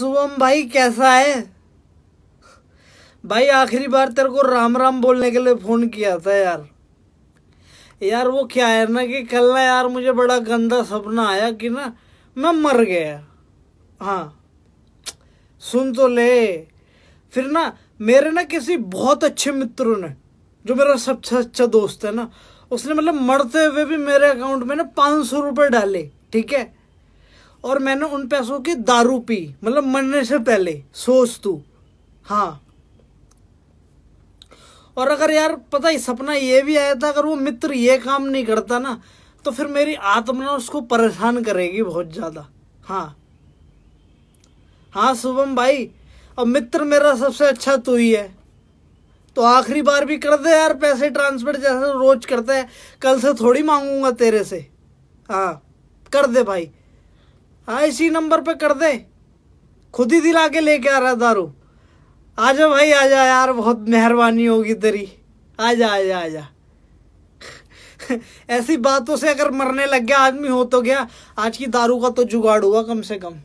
शुभम भाई कैसा है भाई आखिरी बार तेरे को राम राम बोलने के लिए फ़ोन किया था यार यार वो क्या है ना कि कल ना यार मुझे बड़ा गंदा सपना आया कि ना मैं मर गया हाँ सुन तो ले फिर ना मेरे ना किसी बहुत अच्छे मित्र ने जो मेरा सबसे अच्छा दोस्त है ना उसने मतलब मरते हुए भी मेरे अकाउंट में ना पाँच सौ रुपये डाले ठीक है और मैंने उन पैसों की दारू पी मतलब मरने से पहले सोच तू हाँ और अगर यार पता ही सपना ये भी आया था अगर वो मित्र ये काम नहीं करता ना तो फिर मेरी आत्मा उसको परेशान करेगी बहुत ज़्यादा हाँ हाँ शुभम भाई अब मित्र मेरा सबसे अच्छा तू ही है तो आखिरी बार भी कर दे यार पैसे ट्रांसफर जैसे रोज करता है कल से थोड़ी मांगूंगा तेरे से हाँ कर दे भाई हाँ इसी नंबर पे कर दे खुद ही दिला के लेके आ रहा दारू आजा भाई आजा यार बहुत मेहरबानी होगी तेरी आजा आजा आजा ऐसी बातों से अगर मरने लग गया आदमी हो तो गया आज की दारू का तो जुगाड़ हुआ कम से कम